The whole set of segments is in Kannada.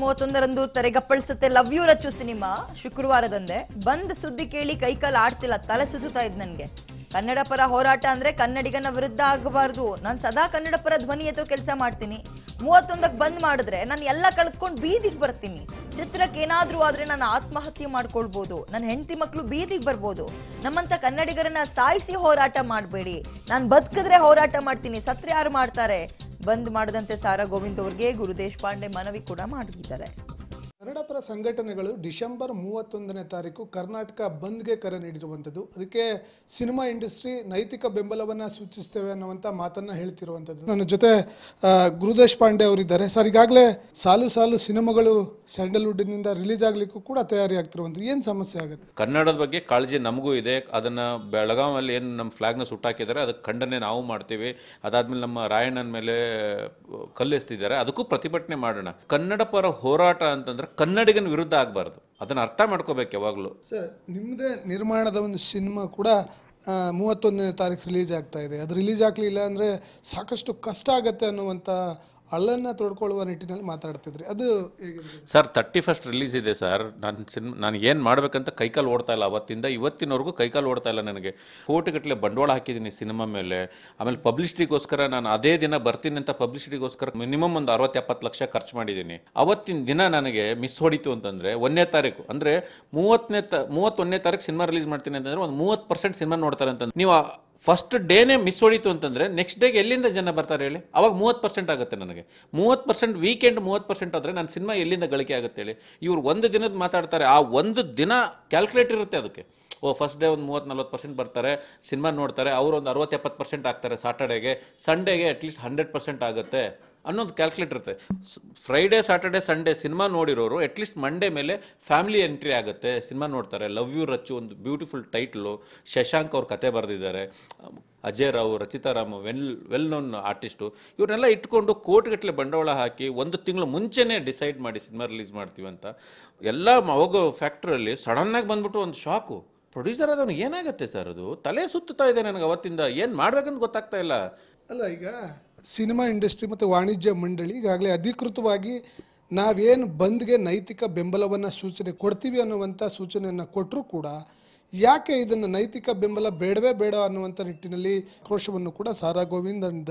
ಮೂವತ್ತೊಂದರಂದು ತೆರೆಗಪ್ಪಳಿಸುತ್ತೆ ಲವ್ ಯು ರಚ್ಚು ಸಿನಿಮಾ ಶುಕ್ರವಾರದಂದೆ ಬಂದ್ ಸುದ್ದಿ ಕೇಳಿ ಕೈಕಾಲು ಆಡ್ತಿಲ್ಲ ತಲೆ ಸುತ್ತಾ ಇದ್ ನನ್ಗೆ ಕನ್ನಡ ಪರ ಹೋರಾಟ ಅಂದ್ರೆ ಕನ್ನಡಿಗನ ವಿರುದ್ಧ ಆಗಬಾರ್ದು ನಾನ್ ಸದಾ ಕನ್ನಡ ಪರ ಧ್ವನಿ ಎತ್ತೋ ಕೆಲಸ ಮಾಡ್ತೀನಿ ಮೂವತ್ತೊಂದಕ್ಕೆ ಬಂದ್ ಮಾಡಿದ್ರೆ ನಾನು ಎಲ್ಲ ಕಳ್ಕೊಂಡು ಬೀದಿಗೆ ಬರ್ತೀನಿ ಚಿತ್ರಕ್ಕೆ ಏನಾದ್ರೂ ಆದ್ರೆ ನಾನು ಆತ್ಮಹತ್ಯೆ ಮಾಡ್ಕೊಳ್ಬೋದು ನನ್ನ ಹೆಂಡತಿ ಮಕ್ಕಳು ಬೀದಿಗೆ ಬರ್ಬೋದು ನಮ್ಮಂತ ಕನ್ನಡಿಗರನ್ನ ಸಾಯಿಸಿ ಹೋರಾಟ ಮಾಡಬೇಡಿ ನಾನು ಬದುಕಿದ್ರೆ ಹೋರಾಟ ಮಾಡ್ತೀನಿ ಸತ್ರೆ ಯಾರು ಮಾಡ್ತಾರೆ ಬಂದ್ ಮಾಡದಂತೆ ಸಾರಾ ಗೋವಿಂದ್ ಅವರಿಗೆ ಗುರು ದೇಶಪಾಂಡೆ ಮನವಿ ಕೂಡ ಮಾಡಿದ್ದಾರೆ ಕನ್ನಡಪರ ಸಂಘಟನೆಗಳು ಡಿಸೆಂಬರ್ ಮೂವತ್ತೊಂದನೇ ತಾರೀಕು ಕರ್ನಾಟಕ ಬಂದ್ಗೆ ಕರೆ ನೀಡಿರುವಂಥದ್ದು ಅದಕ್ಕೆ ಸಿನಿಮಾ ಇಂಡಸ್ಟ್ರಿ ನೈತಿಕ ಬೆಂಬಲವನ್ನು ಸೂಚಿಸ್ತೇವೆ ಅನ್ನುವಂಥ ಮಾತನ್ನು ಹೇಳ್ತಿರುವಂಥದ್ದು ನನ್ನ ಜೊತೆ ಗುರುದೇಶ್ ಪಾಂಡೆ ಅವರಿದ್ದಾರೆ ಸರ್ ಈಗಾಗಲೇ ಸಾಲು ಸಾಲು ಸಿನಿಮಾಗಳು ಸ್ಯಾಂಡಲ್ವುಡ್ನಿಂದ ರಿಲೀಸ್ ಆಗಲಿಕ್ಕೂ ಕೂಡ ತಯಾರಿ ಆಗ್ತಿರುವಂಥದ್ದು ಏನು ಸಮಸ್ಯೆ ಆಗುತ್ತೆ ಕನ್ನಡದ ಬಗ್ಗೆ ಕಾಳಜಿ ನಮಗೂ ಇದೆ ಅದನ್ನು ಬೆಳಗಾವಲ್ಲಿ ಏನು ನಮ್ಮ ಫ್ಲಾಗ್ನ ಸುಟ್ಟಾಕಿದ್ದಾರೆ ಅದಕ್ಕೆ ಖಂಡನೆ ನಾವು ಮಾಡ್ತೀವಿ ಅದಾದಮೇಲೆ ನಮ್ಮ ರಾಯಣ್ಣನ ಮೇಲೆ ಕಲ್ಲೆಸ್ತಿದ್ದಾರೆ ಅದಕ್ಕೂ ಪ್ರತಿಭಟನೆ ಮಾಡೋಣ ಕನ್ನಡ ಪರ ಹೋರಾಟ ಅಂತಂದ್ರೆ ಕನ್ನಡಿಗನ ವಿರುದ್ಧ ಆಗಬಾರ್ದು ಅದನ್ನು ಅರ್ಥ ಮಾಡ್ಕೋಬೇಕು ಯಾವಾಗಲೂ ಸರ್ ನಿಮ್ಮದೇ ನಿರ್ಮಾಣದ ಒಂದು ಸಿನಿಮಾ ಕೂಡ ಮೂವತ್ತೊಂದನೇ ತಾರೀಕು ರಿಲೀಸ್ ಆಗ್ತಾ ಇದೆ ಅದು ರಿಲೀಸ್ ಆಗಲಿಲ್ಲ ಅಂದರೆ ಸಾಕಷ್ಟು ಕಷ್ಟ ಆಗುತ್ತೆ ಅನ್ನುವಂಥ ಹಳ್ಳನ್ನ ತೊಡ್ಕೊಳ್ಳುವ ನಿಟ್ಟಿನಲ್ಲಿ ಮಾತಾಡ್ತಿದ್ರಿ ಅದು ಸರ್ ತರ್ಟಿ ಫಸ್ಟ್ ರಿಲೀಸ್ ಇದೆ ಸರ್ ನಾನು ಸಿನ್ ನಾನು ಏನು ಮಾಡಬೇಕಂತ ಕೈಕಾಲು ಓಡ್ತಾ ಇಲ್ಲ ಅವತ್ತಿಂದ ಇವತ್ತಿನವರೆಗೂ ಕೈಕಾಲು ಓಡ್ತಾ ಇಲ್ಲ ನನಗೆ ಕೋಟಿಗಟ್ಟಲೆ ಬಂಡವಾಳ ಹಾಕಿದ್ದೀನಿ ಸಿನಿಮಾ ಮೇಲೆ ಆಮೇಲೆ ಪಬ್ಲಿಸಿಟಿಗೋಸ್ಕರ ನಾನು ಅದೇ ದಿನ ಬರ್ತೀನಿ ಅಂತ ಪಬ್ಲಿಸಿಟಿಗೋಸ್ಕರ ಮಿನಿಮಮ್ ಒಂದು ಅರವತ್ತೆಪ್ಪತ್ತು ಲಕ್ಷ ಖರ್ಚು ಮಾಡಿದ್ದೀನಿ ಅವತ್ತಿನ ದಿನ ನನಗೆ ಮಿಸ್ ಹೊಡಿತು ಅಂತಂದರೆ ಒಂದನೇ ತಾರೀಕು ಅಂದರೆ ಮೂವತ್ತನೇ ತ ಮೂವತ್ತೊಂದನೇ ತಾರೀಕು ಸಿನಿಮಾ ರಿಲೀಸ್ ಮಾಡ್ತೀನಿ ಅಂತಂದರೆ ಒಂದು ಮೂವತ್ತು ಪರ್ಸೆಂಟ್ ಸಿನಿಮಾ ನೋಡ್ತಾರೆ ಅಂತ ನೀವು ಫಸ್ಟ್ ಡೇನೇ ಮಿಸ್ ಹೊಳೀತು ಅಂತಂದರೆ ನೆಕ್ಸ್ಟ್ ಡೇಗೆ ಎಲ್ಲಿಂದ ಜನ ಬರ್ತಾರೆ ಹೇಳಿ ಅವಾಗ ಮೂವತ್ತು ಪರ್ಸೆಂಟ್ ಆಗುತ್ತೆ ನನಗೆ ಮೂವತ್ತು ಪರ್ಸೆಂಟ್ ವೀಕೆಂಡ್ ಮೂವತ್ತು ಪರ್ಸೆಂಟ್ ಆದರೆ ನಾನು ಸಿನಿಮಾ ಎಲ್ಲಿಂದ ಗಳಿಕೆ ಆಗುತ್ತೆ ಹೇಳಿ ಇವ್ರು ಒಂದು ದಿನದ ಮಾತಾಡ್ತಾರೆ ಆ ಒಂದು ದಿನ ಕ್ಯಾಲ್ಕುಲೇಟ್ ಇರುತ್ತೆ ಅದಕ್ಕೆ ಓ ಫಸ್ಟ್ ಡೇ ಒಂದು ಮೂವತ್ತು ನಲ್ವತ್ತು ಪರ್ಸೆಂಟ್ ಬರ್ತಾರೆ ಸಿನಿಮಾ ನೋಡ್ತಾರೆ ಅವರು ಒಂದು ಎಪ್ಪತ್ತು ಪರ್ಸೆಂಟ್ ಆಗ್ತಾರೆ ಸಾಟರ್ಡೇಗೆ ಸಂಡೇಗೆ ಅಟ್ಲೀಸ್ಟ್ ಹಂಡ್ರೆಡ್ ಪರ್ಸೆಂಟ್ ಆಗುತ್ತೆ ಅನ್ನೋದು ಕ್ಯಾಲ್ಕುಲೇಟ್ ಇರುತ್ತೆ ಫ್ರೈಡೇ ಸಾಟರ್ಡೆ ಸಂಡೇ ಸಿನಿಮಾ ನೋಡಿರೋರು ಅಟ್ಲೀಸ್ಟ್ ಮಂಡೇ ಮೇಲೆ ಫ್ಯಾಮಿಲಿ ಎಂಟ್ರಿ ಆಗುತ್ತೆ ಸಿನಿಮಾ ನೋಡ್ತಾರೆ ಲವ್ ಯು ರಚ್ಚು ಒಂದು ಬ್ಯೂಟಿಫುಲ್ ಟೈಟ್ಲು ಶಶಾಂಕ್ ಅವ್ರ ಕತೆ ಬರೆದಿದ್ದಾರೆ Ajay Rao Rachita Ram well well known artist ಇವ್ರನ್ನೆಲ್ಲ ಇಟ್ಕೊಂಡು ಕೋಟ್ಗಟ್ಟಲೆ ಬಂಡವಾಳ ಹಾಕಿ ಒಂದು ತಿಂಗಳು ಮುಂಚೆನೇ ಡಿಸೈಡ್ ಮಾಡಿ ಸಿನಿಮಾ ರಿಲೀಸ್ ಮಾಡ್ತೀವಿ ಅಂತ ಎಲ್ಲ ಹೋಗೋ ಫ್ಯಾಕ್ಟ್ರಿಯಲ್ಲಿ ಸಡನ್ನಾಗಿ ಬಂದ್ಬಿಟ್ಟು ಒಂದು ಶಾಕು ಪ್ರೊಡ್ಯೂಸರ್ ಅದನ್ನು ಏನಾಗುತ್ತೆ ಸರ್ ಅದು ತಲೆ ಸುತ್ತಾ ಇದೆ ನನಗೆ ಅವತ್ತಿಂದ ಏನು ಮಾಡ್ಬೇಕಂತ ಗೊತ್ತಾಗ್ತಾ ಇಲ್ಲ ಅಲ್ಲ ಈಗ ಸಿನಿಮಾ ಇಂಡಸ್ಟ್ರಿ ಮತ್ತು ವಾಣಿಜ್ಯ ಮಂಡಳಿ ಈಗಾಗಲೇ ಅಧಿಕೃತವಾಗಿ ನಾವೇನು ಬಂದ್ಗೆ ನೈತಿಕ ಬೆಂಬಲವನ್ನು ಸೂಚನೆ ಕೊಡ್ತೀವಿ ಅನ್ನುವಂಥ ಸೂಚನೆಯನ್ನು ಕೊಟ್ಟರೂ ಕೂಡ ಯಾಕೆ ಇದನ್ನು ನೈತಿಕ ಬೆಂಬಲ ಬೇಡವೇ ಬೇಡ ಅನ್ನುವಂಥ ನಿಟ್ಟಿನಲ್ಲಿ ಆಕ್ರೋಶವನ್ನು ಕೂಡ ಸಾರಾ ಗೋವಿಂದ್ ಅಂಡ್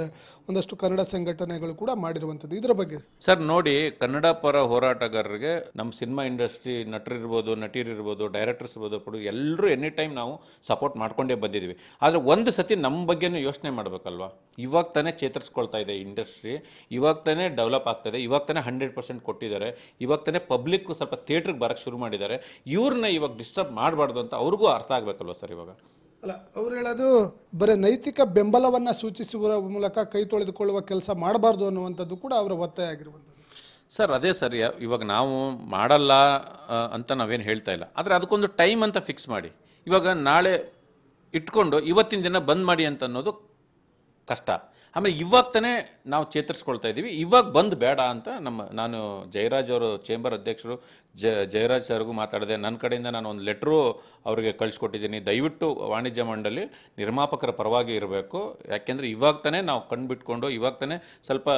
ಒಂದಷ್ಟು ಕನ್ನಡ ಸಂಘಟನೆಗಳು ಕೂಡ ಮಾಡಿರುವಂಥದ್ದು ಇದರ ಬಗ್ಗೆ ಸರ್ ನೋಡಿ ಕನ್ನಡ ಪರ ಹೋರಾಟಗಾರರಿಗೆ ನಮ್ಮ ಸಿನಿಮಾ ಇಂಡಸ್ಟ್ರಿ ನಟರಿರ್ಬೋದು ನಟಿರಿರ್ಬೋದು ಡೈರೆಕ್ಟರ್ಸ್ ಇರ್ಬೋದು ಎಲ್ಲರೂ ಎನಿ ಟೈಮ್ ನಾವು ಸಪೋರ್ಟ್ ಮಾಡ್ಕೊಂಡೇ ಬಂದಿದ್ದೀವಿ ಆದರೆ ಒಂದು ಸತಿ ನಮ್ಮ ಬಗ್ಗೆನೂ ಯೋಚನೆ ಮಾಡಬೇಕಲ್ವಾ ಇವಾಗ ತಾನೇ ಚೇತರಿಸ್ಕೊಳ್ತಾ ಇದೆ ಇಂಡಸ್ಟ್ರಿ ಇವಾಗ ತಾನೇ ಡೆವಲಪ್ ಇದೆ ಇವಾಗ ತಾನೇ ಹಂಡ್ರೆಡ್ ಪರ್ಸೆಂಟ್ ಕೊಟ್ಟಿದ್ದಾರೆ ಇವಾಗ ತಾನೇ ಪಬ್ಲಿಕ್ ಸ್ವಲ್ಪ ಥಿಯೇಟ್ರಿಗೆ ಬರೋಕ್ಕೆ ಶುರು ಮಾಡಿದ್ದಾರೆ ಇವ್ರನ್ನ ಇವಾಗ ಡಿಸ್ಟರ್ಬ್ ಮಾಡಬಾರ್ದು ಅಂತ ಅವ್ರಿಗೂ ಅರ್ಥ ಆಗಬೇಕಲ್ವ ಸರ್ ಇವಾಗ ಅಲ್ಲ ಅವ್ರು ಹೇಳೋದು ಬರೀ ನೈತಿಕ ಬೆಂಬಲವನ್ನು ಸೂಚಿಸುವ ಮೂಲಕ ಕೈ ತೊಳೆದುಕೊಳ್ಳುವ ಕೆಲಸ ಮಾಡಬಾರ್ದು ಅನ್ನುವಂಥದ್ದು ಕೂಡ ಅವರ ಒತ್ತಾಯ ಆಗಿರುವಂಥದ್ದು ಸರ್ ಅದೇ ಸರ್ ಇವಾಗ ನಾವು ಮಾಡಲ್ಲ ಅಂತ ನಾವೇನು ಹೇಳ್ತಾ ಇಲ್ಲ ಆದರೆ ಅದಕ್ಕೊಂದು ಟೈಮ್ ಅಂತ ಫಿಕ್ಸ್ ಮಾಡಿ ಇವಾಗ ನಾಳೆ ಇಟ್ಕೊಂಡು ಇವತ್ತಿನ ದಿನ ಬಂದ್ ಮಾಡಿ ಅಂತ ಅನ್ನೋದು ಕಷ್ಟ ಆಮೇಲೆ ಇವಾಗ ತಾನೇ ನಾವು ಚೇತರಿಸ್ಕೊಳ್ತಾ ಇದ್ದೀವಿ ಇವಾಗ ಬಂದು ಬೇಡ ಅಂತ ನಮ್ಮ ನಾನು ಜಯರಾಜ್ ಅವರು ಚೇಂಬರ್ ಅಧ್ಯಕ್ಷರು ಜ ಜಯರಾಜ್ ಸರ್ಗೂ ಮಾತಾಡಿದೆ ನನ್ನ ಕಡೆಯಿಂದ ನಾನು ಒಂದು ಲೆಟ್ರು ಅವರಿಗೆ ಕಳಿಸ್ಕೊಟ್ಟಿದ್ದೀನಿ ದಯವಿಟ್ಟು ವಾಣಿಜ್ಯ ಮಂಡಳಿ ನಿರ್ಮಾಪಕರ ಪರವಾಗಿ ಇರಬೇಕು ಯಾಕೆಂದರೆ ಇವಾಗ ತಾನೇ ನಾವು ಕಣ್ಣು ಬಿಟ್ಕೊಂಡು ಇವಾಗ ತಾನೇ ಸ್ವಲ್ಪ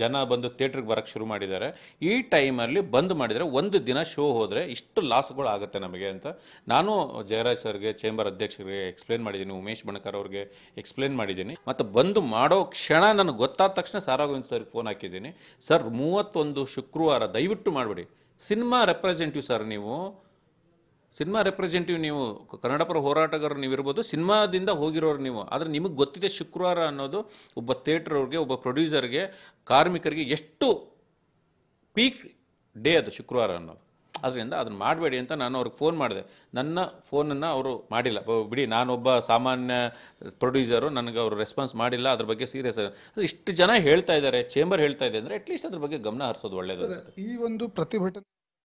ಜನ ಬಂದು ಥಿಯೇಟ್ರಿಗೆ ಬರೋಕ್ಕೆ ಶುರು ಮಾಡಿದ್ದಾರೆ ಈ ಟೈಮಲ್ಲಿ ಬಂದ್ ಮಾಡಿದರೆ ಒಂದು ದಿನ ಶೋ ಹೋದರೆ ಇಷ್ಟು ಲಾಸ್ಗಳು ಆಗುತ್ತೆ ನಮಗೆ ಅಂತ ನಾನು ಜಯರಾಜ್ ಸರ್ಗೆ ಚೇಂಬರ್ ಅಧ್ಯಕ್ಷರಿಗೆ ಎಕ್ಸ್ಪ್ಲೇನ್ ಮಾಡಿದ್ದೀನಿ ಉಮೇಶ್ ಬಣಕರ್ ಅವ್ರಿಗೆ ಎಕ್ಸ್ಪ್ಲೇನ್ ಮಾಡಿದ್ದೀನಿ ಮತ್ತು ಬಂದು ಮಾಡೋ ಕ್ಷಣ ನನಗೆ ಗೊತ್ತಾದ ತಕ್ಷಣ ಸಾರಾಗೋವಿಂದ್ ಸರ್ಗೆ ಫೋನ್ ಹಾಕಿದ್ದೀನಿ ಸರ್ ಮೂವತ್ತೊಂದು ಶುಕ್ರವಾರ ದಯವಿಟ್ಟು ಮಾಡಿಬಿಡಿ ಸಿನಿಮಾ ರೆಪ್ರೆಸೆಂಟಿವ್ ಸರ್ ನೀವು ಸಿನಿಮಾ ರೆಪ್ರೆಸೆಂಟಿವ್ ನೀವು ಕನ್ನಡ ಪರ ಹೋರಾಟಗಾರರು ನೀವು ಇರ್ಬೋದು ಸಿನಿಮಾದಿಂದ ಹೋಗಿರೋರು ನೀವು ಆದರೆ ನಿಮಗೆ ಗೊತ್ತಿದೆ ಶುಕ್ರವಾರ ಅನ್ನೋದು ಒಬ್ಬ ಥಿಯೇಟ್ರವ್ರಿಗೆ ಒಬ್ಬ ಪ್ರೊಡ್ಯೂಸರ್ಗೆ ಕಾರ್ಮಿಕರಿಗೆ ಎಷ್ಟು ಪೀಕ್ ಡೇ ಅದು ಶುಕ್ರವಾರ ಅನ್ನೋದು ಆದ್ದರಿಂದ ಅದನ್ನು ಮಾಡಬೇಡಿ ಅಂತ ನಾನು ಅವ್ರಿಗೆ ಫೋನ್ ಮಾಡಿದೆ ನನ್ನ ಫೋನನ್ನು ಅವರು ಮಾಡಿಲ್ಲ ಬಿಡಿ ನಾನೊಬ್ಬ ಸಾಮಾನ್ಯ ಪ್ರೊಡ್ಯೂಸರು ನನಗೆ ಅವರು ರೆಸ್ಪಾನ್ಸ್ ಮಾಡಿಲ್ಲ ಅದ್ರ ಬಗ್ಗೆ ಸೀರಿಯಸ್ ಅದು ಇಷ್ಟು ಜನ ಹೇಳ್ತಾ ಇದ್ದಾರೆ ಚೇಂಬರ್ ಹೇಳ್ತಾ ಇದೆ ಅಂದರೆ ಅಟ್ಲೀಸ್ಟ್ ಅದ್ರ ಬಗ್ಗೆ ಗಮನ ಹರಿಸೋದು ಒಳ್ಳೆಯದು ಈ ಒಂದು ಪ್ರತಿಭಟನೆ